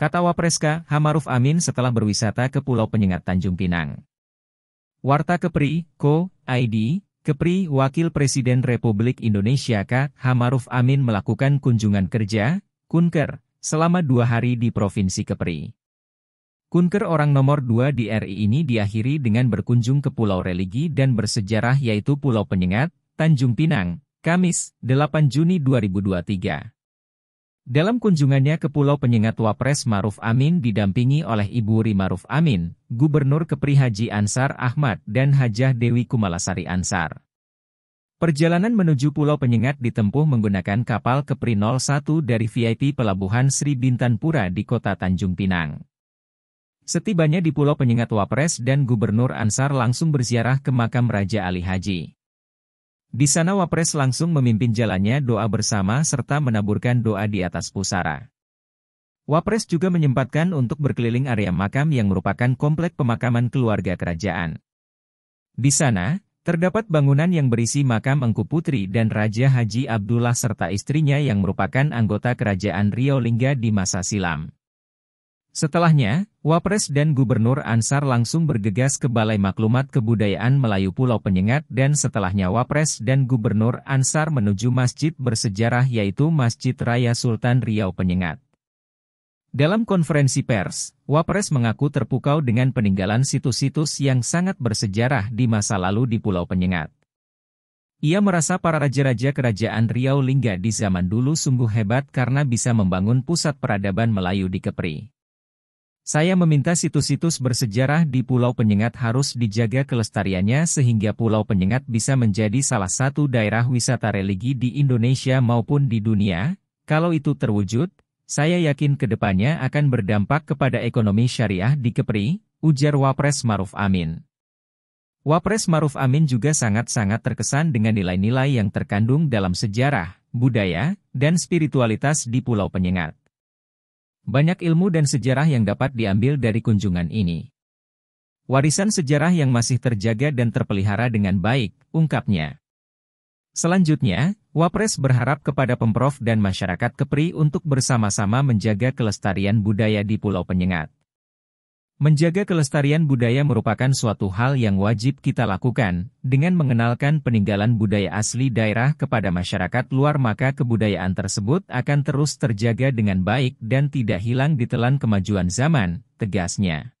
Kata Wapreska Hamaruf Amin setelah berwisata ke Pulau Penyengat Tanjung Pinang. Warta Kepri, Ko, ID, Kepri Wakil Presiden Republik Indonesia K. Hamaruf Amin melakukan kunjungan kerja, Kunker, selama dua hari di Provinsi Kepri. Kunker orang nomor dua di RI ini diakhiri dengan berkunjung ke pulau religi dan bersejarah yaitu Pulau Penyengat, Tanjung Pinang, Kamis, 8 Juni 2023. Dalam kunjungannya ke Pulau Penyengat Wapres Maruf Amin didampingi oleh Ibu Ri Maruf Amin, Gubernur Kepri Haji Ansar Ahmad dan Hajah Dewi Kumalasari Ansar. Perjalanan menuju Pulau Penyengat ditempuh menggunakan kapal Kepri 01 dari VIP Pelabuhan Sri Bintan Pura di kota Tanjung Pinang. Setibanya di Pulau Penyengat Wapres dan Gubernur Ansar langsung berziarah ke makam Raja Ali Haji. Di sana Wapres langsung memimpin jalannya doa bersama serta menaburkan doa di atas pusara. Wapres juga menyempatkan untuk berkeliling area makam yang merupakan komplek pemakaman keluarga kerajaan. Di sana, terdapat bangunan yang berisi makam Engku Putri dan Raja Haji Abdullah serta istrinya yang merupakan anggota kerajaan Riau Lingga di masa silam. Setelahnya, Wapres dan Gubernur Ansar langsung bergegas ke Balai Maklumat Kebudayaan Melayu Pulau Penyengat dan setelahnya Wapres dan Gubernur Ansar menuju masjid bersejarah yaitu Masjid Raya Sultan Riau Penyengat. Dalam konferensi pers, Wapres mengaku terpukau dengan peninggalan situs-situs yang sangat bersejarah di masa lalu di Pulau Penyengat. Ia merasa para raja-raja kerajaan Riau Lingga di zaman dulu sungguh hebat karena bisa membangun pusat peradaban Melayu di Kepri. Saya meminta situs-situs bersejarah di Pulau Penyengat harus dijaga kelestariannya sehingga Pulau Penyengat bisa menjadi salah satu daerah wisata religi di Indonesia maupun di dunia. Kalau itu terwujud, saya yakin kedepannya akan berdampak kepada ekonomi syariah di Kepri, ujar Wapres Maruf Amin. Wapres Maruf Amin juga sangat-sangat terkesan dengan nilai-nilai yang terkandung dalam sejarah, budaya, dan spiritualitas di Pulau Penyengat. Banyak ilmu dan sejarah yang dapat diambil dari kunjungan ini. Warisan sejarah yang masih terjaga dan terpelihara dengan baik, ungkapnya. Selanjutnya, Wapres berharap kepada Pemprov dan masyarakat Kepri untuk bersama-sama menjaga kelestarian budaya di Pulau Penyengat. Menjaga kelestarian budaya merupakan suatu hal yang wajib kita lakukan, dengan mengenalkan peninggalan budaya asli daerah kepada masyarakat luar maka kebudayaan tersebut akan terus terjaga dengan baik dan tidak hilang ditelan kemajuan zaman, tegasnya.